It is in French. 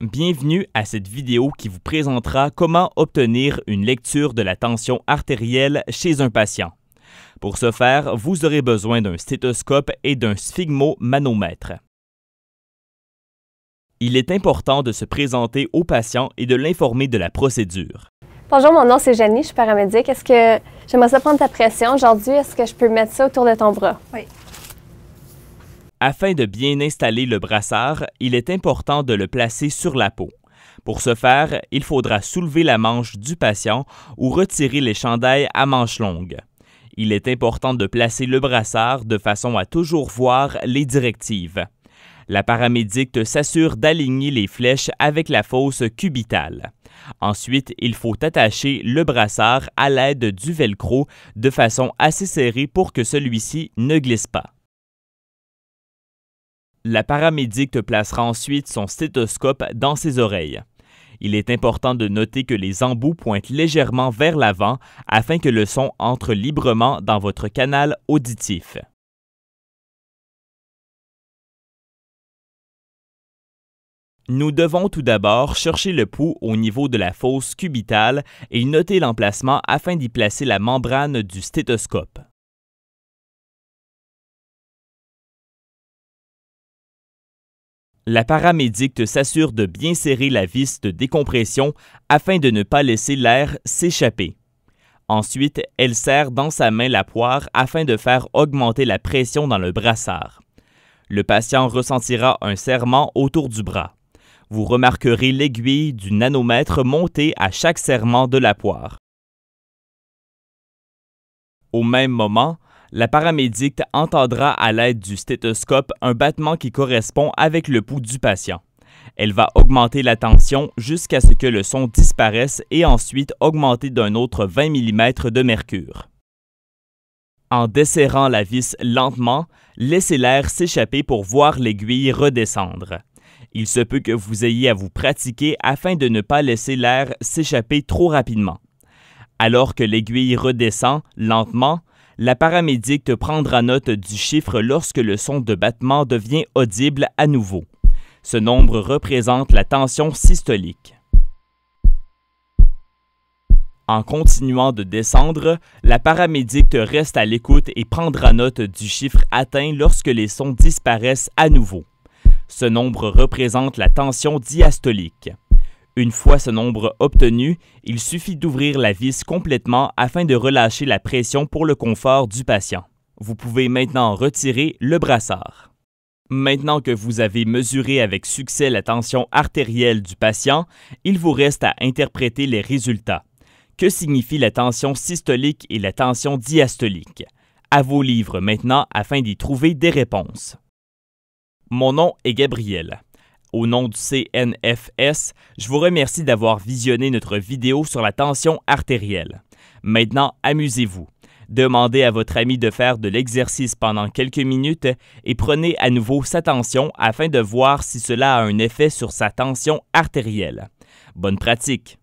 Bienvenue à cette vidéo qui vous présentera comment obtenir une lecture de la tension artérielle chez un patient. Pour ce faire, vous aurez besoin d'un stéthoscope et d'un sphygmomanomètre. Il est important de se présenter au patient et de l'informer de la procédure. Bonjour, mon nom c'est Janie, je suis paramédic. Est-ce que j'aimerais ça prendre ta pression aujourd'hui? Est-ce que je peux mettre ça autour de ton bras? Oui. Afin de bien installer le brassard, il est important de le placer sur la peau. Pour ce faire, il faudra soulever la manche du patient ou retirer les chandails à manches longues. Il est important de placer le brassard de façon à toujours voir les directives. La paramédicte s'assure d'aligner les flèches avec la fosse cubitale. Ensuite, il faut attacher le brassard à l'aide du velcro de façon assez serrée pour que celui-ci ne glisse pas. La paramédicte placera ensuite son stéthoscope dans ses oreilles. Il est important de noter que les embouts pointent légèrement vers l'avant afin que le son entre librement dans votre canal auditif. Nous devons tout d'abord chercher le pouls au niveau de la fosse cubitale et noter l'emplacement afin d'y placer la membrane du stéthoscope. La paramédicte s'assure de bien serrer la vis de décompression afin de ne pas laisser l'air s'échapper. Ensuite, elle serre dans sa main la poire afin de faire augmenter la pression dans le brassard. Le patient ressentira un serrement autour du bras. Vous remarquerez l'aiguille du nanomètre montée à chaque serrement de la poire. Au même moment, la paramédicte entendra à l'aide du stéthoscope un battement qui correspond avec le pouls du patient. Elle va augmenter la tension jusqu'à ce que le son disparaisse et ensuite augmenter d'un autre 20 mm de mercure. En desserrant la vis lentement, laissez l'air s'échapper pour voir l'aiguille redescendre. Il se peut que vous ayez à vous pratiquer afin de ne pas laisser l'air s'échapper trop rapidement. Alors que l'aiguille redescend lentement, la paramédicte prendra note du chiffre lorsque le son de battement devient audible à nouveau. Ce nombre représente la tension systolique. En continuant de descendre, la paramédicte reste à l'écoute et prendra note du chiffre atteint lorsque les sons disparaissent à nouveau. Ce nombre représente la tension diastolique. Une fois ce nombre obtenu, il suffit d'ouvrir la vis complètement afin de relâcher la pression pour le confort du patient. Vous pouvez maintenant retirer le brassard. Maintenant que vous avez mesuré avec succès la tension artérielle du patient, il vous reste à interpréter les résultats. Que signifie la tension systolique et la tension diastolique? À vos livres maintenant afin d'y trouver des réponses. Mon nom est Gabriel. Au nom du CNFS, je vous remercie d'avoir visionné notre vidéo sur la tension artérielle. Maintenant, amusez-vous. Demandez à votre ami de faire de l'exercice pendant quelques minutes et prenez à nouveau sa tension afin de voir si cela a un effet sur sa tension artérielle. Bonne pratique!